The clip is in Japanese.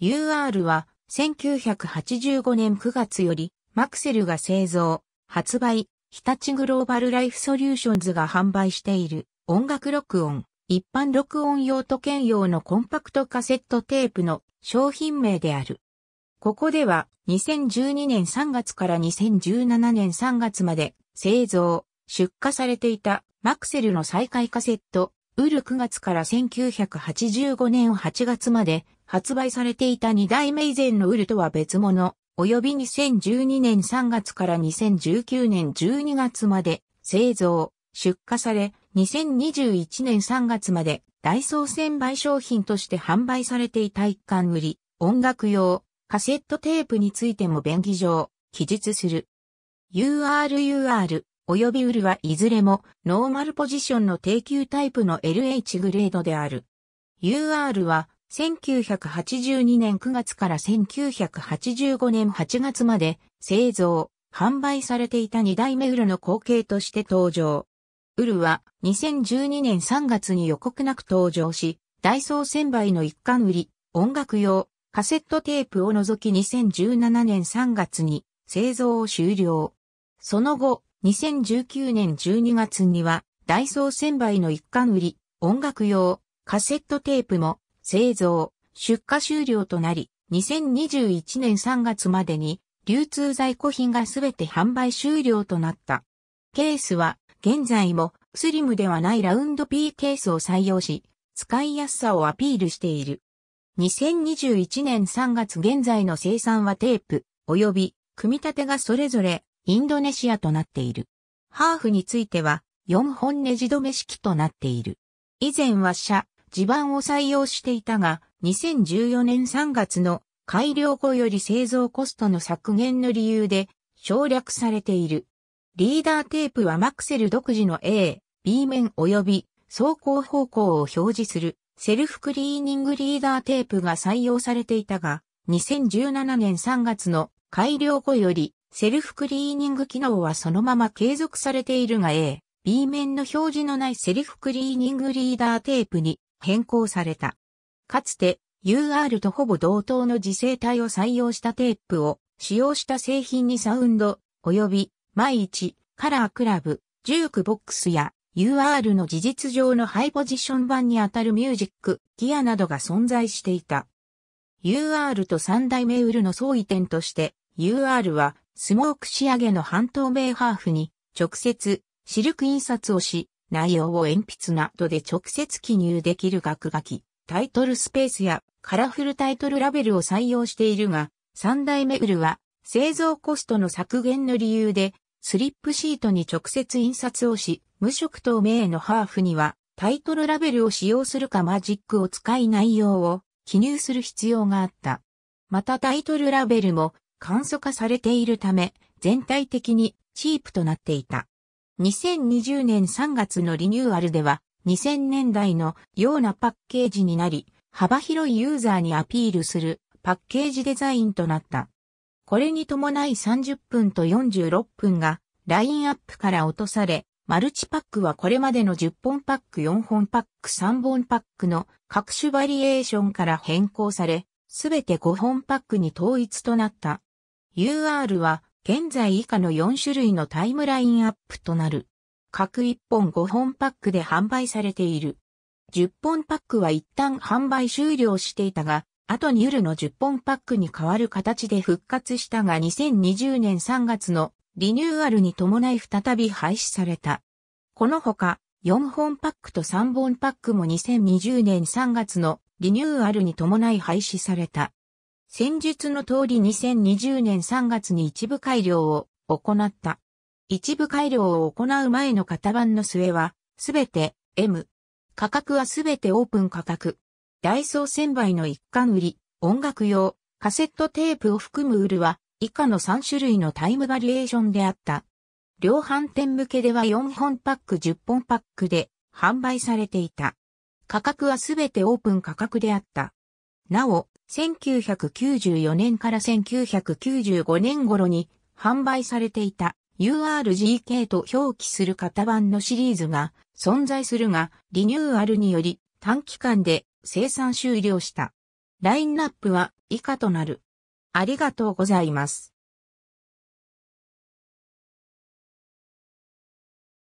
UR は1985年9月よりマクセルが製造、発売、日立グローバルライフソリューションズが販売している音楽録音、一般録音用と兼用のコンパクトカセットテープの商品名である。ここでは2012年3月から2017年3月まで製造、出荷されていたマクセルの再開カセット、ウル9月から1985年8月まで発売されていた2代目以前のウルとは別物、及び2012年3月から2019年12月まで製造、出荷され、2021年3月までダイソー専売商品として販売されていた一貫売り、音楽用、カセットテープについても便宜上、記述する。URUR 及びウルはいずれもノーマルポジションの低級タイプの LH グレードである。UR は1982年9月から1985年8月まで製造、販売されていた2代目ウルの後継として登場。ウルは2012年3月に予告なく登場し、ダイソー専売の一貫売り、音楽用、カセットテープを除き2017年3月に製造を終了。その後、2019年12月には、ダイソー専売の一貫売り、音楽用、カセットテープも製造、出荷終了となり、2021年3月までに流通在庫品がすべて販売終了となった。ケースは現在もスリムではないラウンド P ケースを採用し、使いやすさをアピールしている。2021年3月現在の生産はテープ、及び組み立てがそれぞれインドネシアとなっている。ハーフについては4本ネジ止め式となっている。以前は車、地盤を採用していたが、2014年3月の改良後より製造コストの削減の理由で省略されている。リーダーテープはマクセル独自の A、B 面及び走行方向を表示するセルフクリーニングリーダーテープが採用されていたが、2017年3月の改良後よりセルフクリーニング機能はそのまま継続されているが A、B 面の表示のないセルフクリーニングリーダーテープに変更された。かつて UR とほぼ同等の磁性体を採用したテープを使用した製品にサウンド及び毎日カラークラブ、ジュークボックスや UR の事実上のハイポジション版にあたるミュージック、ギアなどが存在していた。UR と三代目ウルの相違点として、UR はスモーク仕上げの半透明ハーフに直接シルク印刷をし、内容を鉛筆などで直接記入できる学書き、タイトルスペースやカラフルタイトルラベルを採用しているが、三代目ウルは製造コストの削減の理由で、スリップシートに直接印刷をし、無色透明のハーフにはタイトルラベルを使用するかマジックを使い内容を記入する必要があった。またタイトルラベルも簡素化されているため、全体的にチープとなっていた。2020年3月のリニューアルでは、2000年代のようなパッケージになり、幅広いユーザーにアピールするパッケージデザインとなった。これに伴い30分と46分がラインアップから落とされ、マルチパックはこれまでの10本パック、4本パック、3本パックの各種バリエーションから変更され、すべて5本パックに統一となった。UR は現在以下の4種類のタイムラインアップとなる。各1本5本パックで販売されている。10本パックは一旦販売終了していたが、あとに夜ルの10本パックに変わる形で復活したが2020年3月のリニューアルに伴い再び廃止された。このほか、4本パックと3本パックも2020年3月のリニューアルに伴い廃止された。戦術の通り2020年3月に一部改良を行った。一部改良を行う前の型番の末は、すべて M。価格はすべてオープン価格。ダイソー1000倍の一貫売り、音楽用、カセットテープを含む売るは、以下の3種類のタイムバリエーションであった。量販店向けでは4本パック10本パックで販売されていた。価格はすべてオープン価格であった。なお、1994年から1995年頃に販売されていた URGK と表記する型番のシリーズが存在するが、リニューアルにより短期間で生産終了した。ラインナップは以下となる。ありがとうございます。